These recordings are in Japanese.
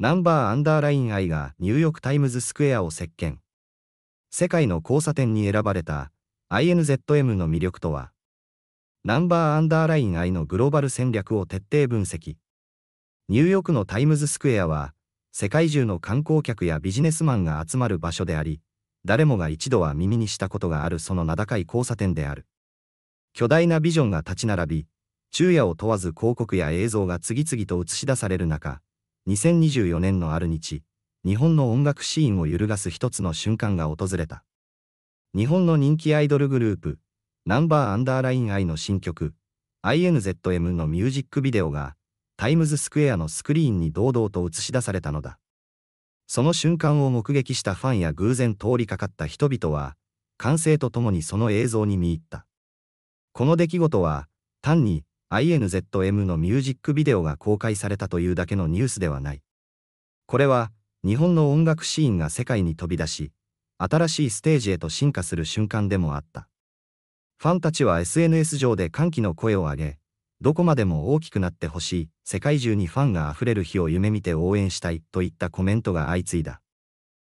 ナンバーアンダーライン愛がニューヨークタイムズスクエアを席巻。世界の交差点に選ばれた INZM の魅力とはナンバーアンダーライン愛のグローバル戦略を徹底分析。ニューヨークのタイムズスクエアは、世界中の観光客やビジネスマンが集まる場所であり、誰もが一度は耳にしたことがあるその名高い交差点である。巨大なビジョンが立ち並び、昼夜を問わず広告や映像が次々と映し出される中、2024年のある日、日本の音楽シーンを揺るがす一つの瞬間が訪れた。日本の人気アイドルグループ、ナンバーアンダーライン I の新曲、INZM のミュージックビデオが、タイムズスクエアのスクリーンに堂々と映し出されたのだ。その瞬間を目撃したファンや偶然通りかかった人々は、歓声とともにその映像に見入った。この出来事は、単に INZM のミュージックビデオが公開されたというだけのニュースではない。これは、日本の音楽シーンが世界に飛び出し、新しいステージへと進化する瞬間でもあった。ファンたちは SNS 上で歓喜の声を上げ、どこまでも大きくなってほしい、世界中にファンが溢れる日を夢見て応援したいといったコメントが相次いだ。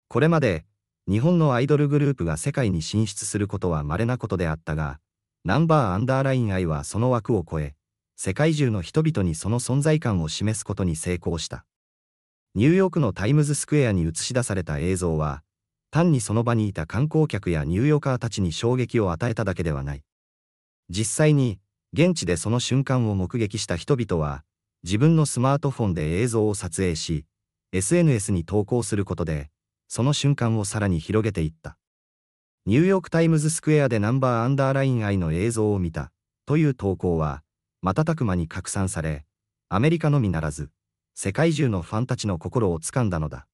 これまで、日本のアイドルグループが世界に進出することは稀なことであったが、ナンバーアンダーライン愛はその枠を超え、世界中の人々にその存在感を示すことに成功した。ニューヨークのタイムズスクエアに映し出された映像は、単にその場にいた観光客やニューヨーカーたちに衝撃を与えただけではない。実際に、現地でその瞬間を目撃した人々は、自分のスマートフォンで映像を撮影し、SNS に投稿することで、その瞬間をさらに広げていった。ニューヨークタイムズスクエアでナンバーアンダーライン愛の映像を見た、という投稿は、瞬く間に拡散され、アメリカのみならず、世界中のファンたちの心をつかんだのだ。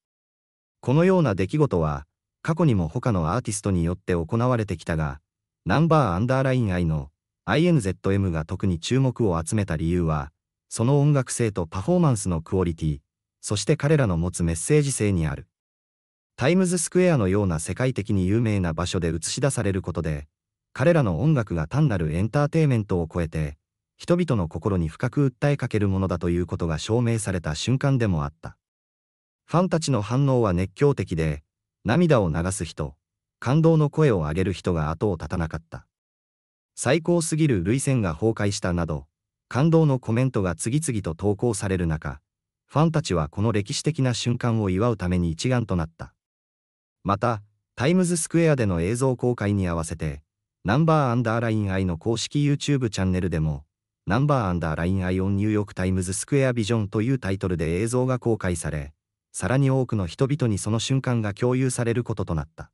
このような出来事は、過去にも他のアーティストによって行われてきたが、ナンバーアンダーライン I の INZM が特に注目を集めた理由は、その音楽性とパフォーマンスのクオリティ、そして彼らの持つメッセージ性にある。タイムズスクエアのような世界的に有名な場所で映し出されることで、彼らの音楽が単なるエンターテイメントを超えて、人々の心に深く訴えかけるものだということが証明された瞬間でもあった。ファンたちの反応は熱狂的で、涙を流す人、感動の声を上げる人が後を絶たなかった。最高すぎる涙腺が崩壊したなど、感動のコメントが次々と投稿される中、ファンたちはこの歴史的な瞬間を祝うために一丸となった。また、タイムズスクエアでの映像公開に合わせて、ナンバーアンダーライン愛の公式 YouTube チャンネルでも、ナンバーアンダーラインアイオンニューヨークタイムズスクエアビジョンというタイトルで映像が公開され、さらに多くの人々にその瞬間が共有されることとなった。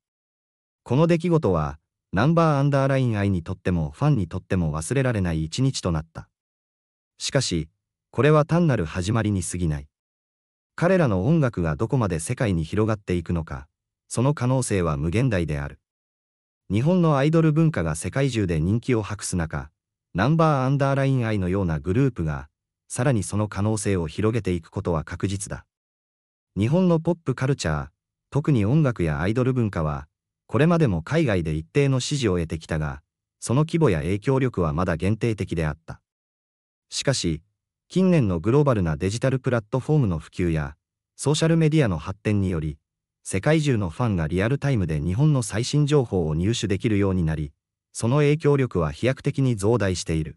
この出来事は、ナンバーアンダーラインアイにとってもファンにとっても忘れられない一日となった。しかし、これは単なる始まりに過ぎない。彼らの音楽がどこまで世界に広がっていくのか、その可能性は無限大である。日本のアイドル文化が世界中で人気を博す中、ナンバーアンダーラインイのようなグループが、さらにその可能性を広げていくことは確実だ。日本のポップカルチャー、特に音楽やアイドル文化は、これまでも海外で一定の支持を得てきたが、その規模や影響力はまだ限定的であった。しかし、近年のグローバルなデジタルプラットフォームの普及や、ソーシャルメディアの発展により、世界中のファンがリアルタイムで日本の最新情報を入手できるようになり、その影響力は飛躍的に増大している。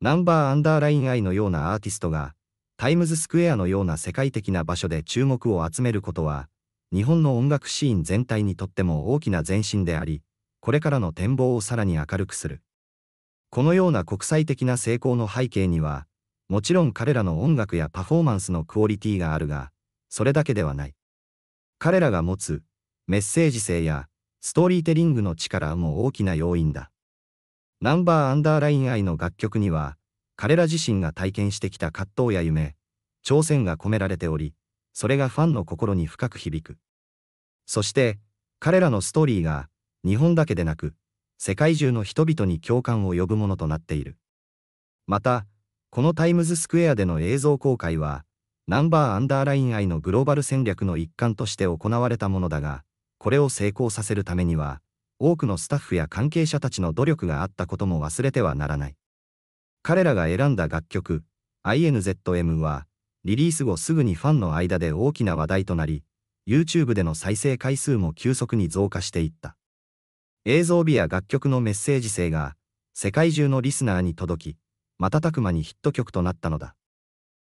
ナンバーアンダーラインアイのようなアーティストが、タイムズスクエアのような世界的な場所で注目を集めることは、日本の音楽シーン全体にとっても大きな前進であり、これからの展望をさらに明るくする。このような国際的な成功の背景には、もちろん彼らの音楽やパフォーマンスのクオリティがあるが、それだけではない。彼らが持つメッセージ性やストーリーテリングの力も大きな要因だ。ナンバーアンダーライン愛の楽曲には、彼ら自身が体験してきた葛藤や夢、挑戦が込められており、それがファンの心に深く響く。そして、彼らのストーリーが、日本だけでなく、世界中の人々に共感を呼ぶものとなっている。また、このタイムズスクエアでの映像公開は、ナンバーアンダーライン愛のグローバル戦略の一環として行われたものだが、これを成功させるためには、多くのスタッフや関係者たちの努力があったことも忘れてはならない。彼らが選んだ楽曲、INZM は、リリース後すぐにファンの間で大きな話題となり、YouTube での再生回数も急速に増加していった。映像美や楽曲のメッセージ性が、世界中のリスナーに届き、瞬く間にヒット曲となったのだ。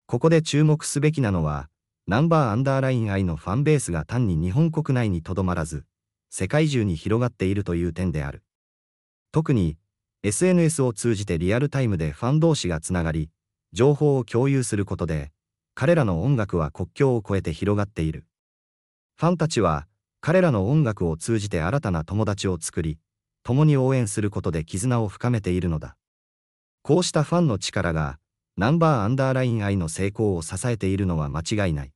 ここで注目すべきなのは、ナンバーアンダーライン I のファンベースが単に日本国内にとどまらず、世界中に広がっているという点である。特に、SNS を通じてリアルタイムでファン同士がつながり、情報を共有することで、彼らの音楽は国境を越えて広がっている。ファンたちは、彼らの音楽を通じて新たな友達を作り、共に応援することで絆を深めているのだ。こうしたファンの力が、ナンバーアンダーライン愛の成功を支えているのは間違いない。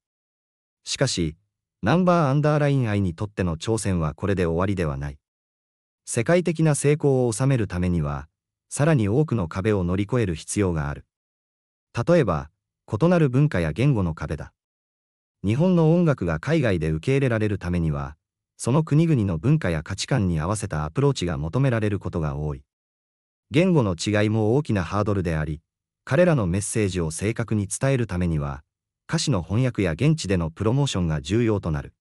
しかし、ナンバーアンダーライン愛にとっての挑戦はこれで終わりではない。世界的な成功を収めるためには、さらに多くの壁を乗り越える必要がある。例えば、異なる文化や言語の壁だ。日本の音楽が海外で受け入れられるためには、その国々の文化や価値観に合わせたアプローチが求められることが多い。言語の違いも大きなハードルであり、彼らのメッセージを正確に伝えるためには、歌詞の翻訳や現地でのプロモーションが重要となる。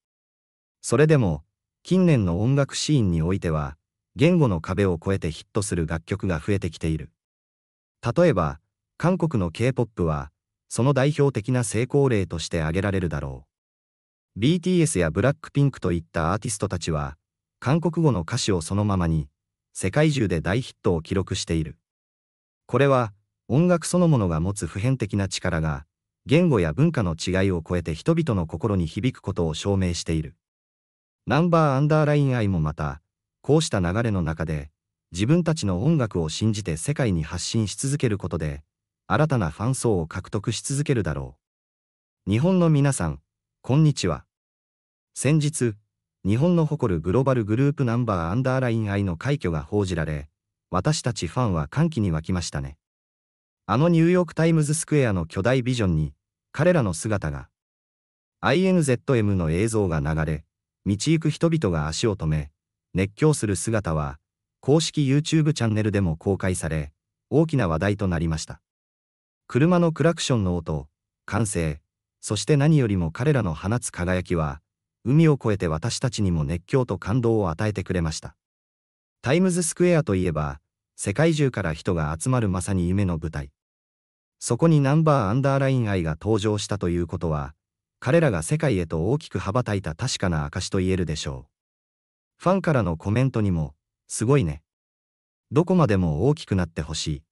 それでも、近年の音楽シーンにおいては、言語の壁を越えてヒットする楽曲が増えてきている。例えば、韓国の K-POP は、その代表的な成功例として挙げられるだろう。BTS やブラックピンクといったアーティストたちは、韓国語の歌詞をそのままに、世界中で大ヒットを記録している。これは、音楽そのものが持つ普遍的な力が、言語や文化の違いを超えて人々の心に響くことを証明している。ナンバーアンダーライン愛もまた、こうした流れの中で、自分たちの音楽を信じて世界に発信し続けることで、新たなファン層を獲得し続けるだろう。日本の皆さん、こんにちは。先日、日本の誇るグローバルグループナンバーアンダーライン愛の快挙が報じられ、私たちファンは歓喜に沸きましたね。あのニューヨークタイムズスクエアの巨大ビジョンに、彼らの姿が、INZM の映像が流れ、道行く人々が足を止め、熱狂する姿は、公式 YouTube チャンネルでも公開され、大きな話題となりました。車のクラクションの音、歓声、そして何よりも彼らの放つ輝きは、海を越えて私たちにも熱狂と感動を与えてくれました。タイムズスクエアといえば、世界中から人が集まるまさに夢の舞台。そこにナンバーアンダーライン愛が登場したということは、彼らが世界へと大きく羽ばたいた確かな証と言えるでしょう。ファンからのコメントにも、すごいね。どこまでも大きくなってほしい。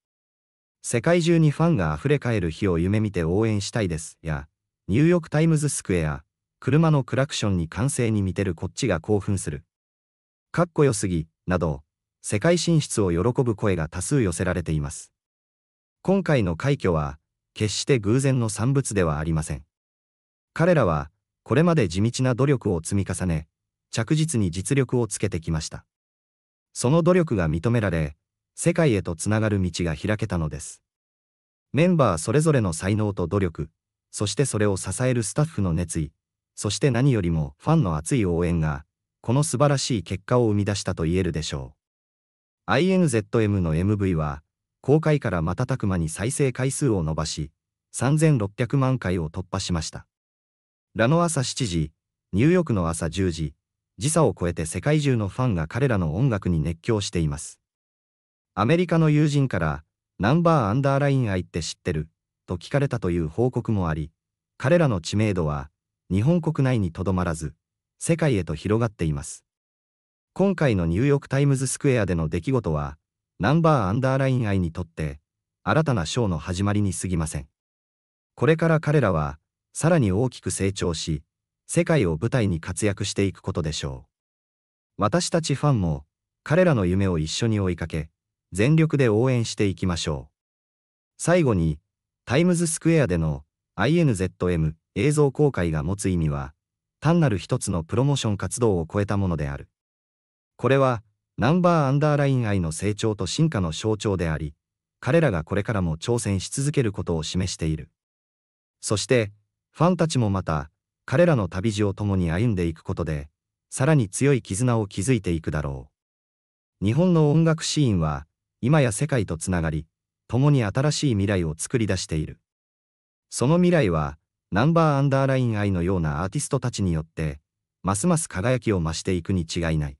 世界中にファンが溢れかえる日を夢見て応援したいです。や、ニューヨークタイムズスクエア、車のクラクションに歓声に見てるこっちが興奮する。かっこよすぎ、など、世界進出を喜ぶ声が多数寄せられています。今回の快挙は、決して偶然の産物ではありません。彼らは、これまで地道な努力を積み重ね、着実に実力をつけてきました。その努力が認められ、世界へとつながる道が開けたのです。メンバーそれぞれの才能と努力、そしてそれを支えるスタッフの熱意、そして何よりもファンの熱い応援が、この素晴らしい結果を生み出したと言えるでしょう。INZM の MV は、公開から瞬く間に再生回数を伸ばし、3600万回を突破しました。ラの朝7時、ニューヨークの朝10時、時差を超えて世界中のファンが彼らの音楽に熱狂しています。アメリカの友人から、ナンバーアンダーライン愛って知ってると聞かれたという報告もあり、彼らの知名度は、日本国内にとどまらず、世界へと広がっています。今回のニューヨーク・タイムズ・スクエアでの出来事は、ナンバーアンダーライン愛にとって新たなショーの始まりに過ぎません。これから彼らはさらに大きく成長し、世界を舞台に活躍していくことでしょう。私たちファンも彼らの夢を一緒に追いかけ、全力で応援していきましょう。最後に、タイムズスクエアでの INZM 映像公開が持つ意味は、単なる一つのプロモーション活動を超えたものである。これは、ナンバーアンダーライン愛の成長と進化の象徴であり、彼らがこれからも挑戦し続けることを示している。そして、ファンたちもまた、彼らの旅路を共に歩んでいくことで、さらに強い絆を築いていくだろう。日本の音楽シーンは、今や世界とつながり、共に新しい未来を作り出している。その未来は、ナンバーアンダーライン愛のようなアーティストたちによって、ますます輝きを増していくに違いない。